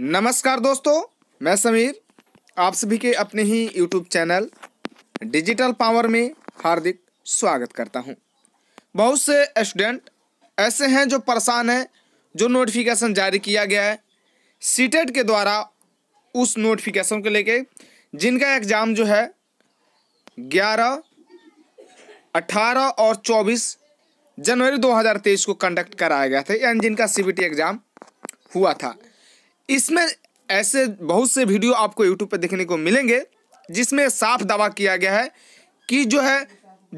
नमस्कार दोस्तों मैं समीर आप सभी के अपने ही यूट्यूब चैनल डिजिटल पावर में हार्दिक स्वागत करता हूं बहुत से स्टूडेंट ऐसे हैं जो परेशान हैं जो नोटिफिकेशन जारी किया गया है सीटेट e के द्वारा उस नोटिफिकेशन को लेके जिनका एग्ज़ाम जो है ग्यारह अट्ठारह और चौबीस जनवरी 2023 को कंडक्ट कराया गया था यानी जिनका सी एग्ज़ाम हुआ था इसमें ऐसे बहुत से वीडियो आपको यूट्यूब पर देखने को मिलेंगे जिसमें साफ दावा किया गया है कि जो है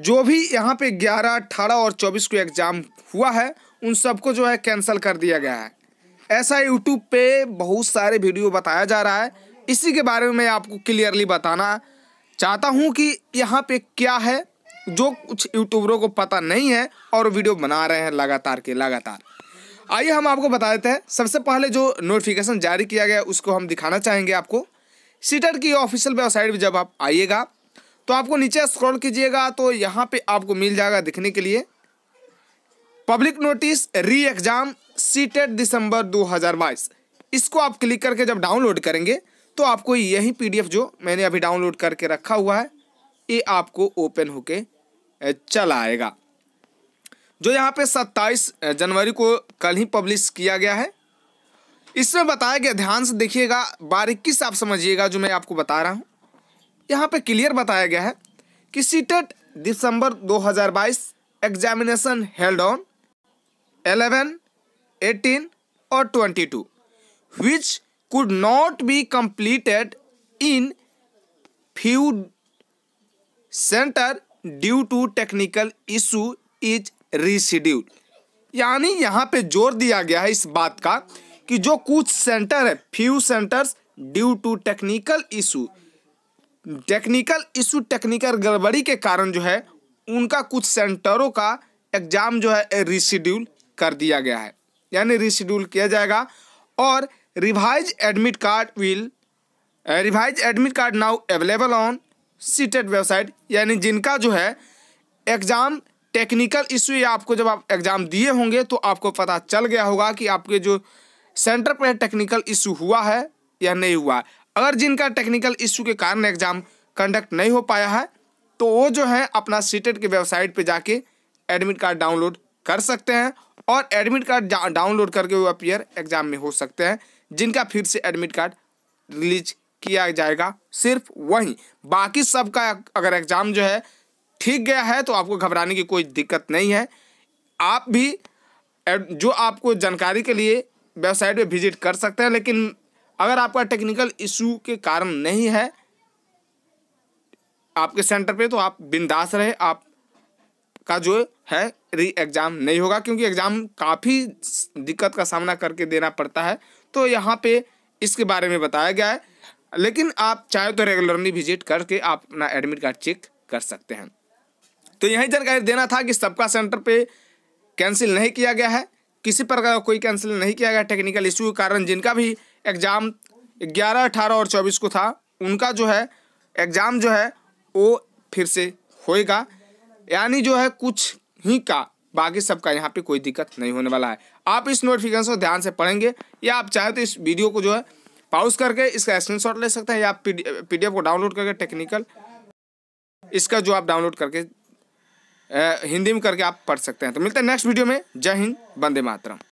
जो भी यहाँ पे 11, 18 और 24 को एग्ज़ाम हुआ है उन सबको जो है कैंसिल कर दिया गया है ऐसा यूट्यूब पे बहुत सारे वीडियो बताया जा रहा है इसी के बारे में मैं आपको क्लियरली बताना चाहता हूँ कि यहाँ पे क्या है जो कुछ यूट्यूबरों को पता नहीं है और वीडियो बना रहे हैं लगातार के लगातार आइए हम आपको बता देते हैं सबसे पहले जो नोटिफिकेशन जारी किया गया उसको हम दिखाना चाहेंगे आपको सीटर की ऑफिशियल वेबसाइट पर जब आप आइएगा तो आपको नीचे स्क्रॉल कीजिएगा तो यहाँ पे आपको मिल जाएगा दिखने के लिए public notice re exam CTET December 2022 इसको आप क्लिक करके जब डाउनलोड करेंगे तो आपको यही पीडीएफ जो मैंने अभी डाउनलोड करके रखा हुआ है ये आपको ओपन होके चला आएगा जो यहाँ पे 27 जनवरी को कल ही पब्लिश किया गया है इसमें बताया गया ध्यान से देखिएगा बारीकी से आप समझिएगा जो मैं आपको बता रहा हूँ यहाँ पे क्लियर बताया गया है कि CTET December 2022 examination held on 11, 18 और 22 which could not be completed in few centre due to technical issue is reschedule यानी यहाँ पे जोर दिया गया है इस बात का कि जो कुछ सेंटर है few centres due to technical issue technical issue technical गड़बड़ी के कारण जो है उनका कुछ सेंटरों का एग्ज़ाम जो है रिशिड्यूल कर दिया गया है यानी रिशिड्यूल किया जाएगा और revise admit card will revise admit card now available on CTET website यानी जिनका जो है एग्ज़ाम टेक्निकल इश्यू या आपको जब आप एग्ज़ाम दिए होंगे तो आपको पता चल गया होगा कि आपके जो सेंटर पर टेक्निकल इशू हुआ है या नहीं हुआ अगर जिनका टेक्निकल इशू के कारण एग्ज़ाम कंडक्ट नहीं हो पाया है तो वो जो है अपना सीटेट e की वेबसाइट पर जाके एडमिट कार्ड डाउनलोड कर सकते हैं और एडमिट कार्ड डाउनलोड करके वो अपियर एग्ज़ाम में हो सकते हैं जिनका फिर से एडमिट कार्ड रिलीज किया जाएगा सिर्फ वहीं बाकी सबका अगर एग्ज़ाम जो है ठीक गया है तो आपको घबराने की कोई दिक्कत नहीं है आप भी जो आपको जानकारी के लिए वेबसाइट पे विजिट कर सकते हैं लेकिन अगर आपका टेक्निकल इशू के कारण नहीं है आपके सेंटर पे तो आप बिंदास रहे आप का जो है री एग्ज़ाम नहीं होगा क्योंकि एग्ज़ाम काफ़ी दिक्कत का सामना करके देना पड़ता है तो यहाँ पे इसके बारे में बताया गया है लेकिन आप चाहे तो रेगुलरली विजिट करके आप अपना एडमिट कार्ड चेक कर सकते हैं तो यही जानकारी देना था कि सबका सेंटर पे कैंसिल नहीं किया गया है किसी प्रकार का कोई कैंसिल नहीं किया गया टेक्निकल इशू के कारण जिनका भी एग्ज़ाम ग्यारह अठारह और चौबीस को था उनका जो है एग्ज़ाम जो है वो फिर से होएगा यानी जो है कुछ ही का बाकी सबका यहाँ पे कोई दिक्कत नहीं होने वाला है आप इस नोटिफिकेशन को ध्यान से पढ़ेंगे या आप चाहे तो इस वीडियो को जो है पाउज करके इसका स्क्रीन ले सकते हैं या आप पीडीएफ को डाउनलोड करके टेक्निकल इसका जो आप डाउनलोड करके हिंदी में करके आप पढ़ सकते हैं तो मिलते हैं नेक्स्ट वीडियो में जय हिंद वंदे मातरम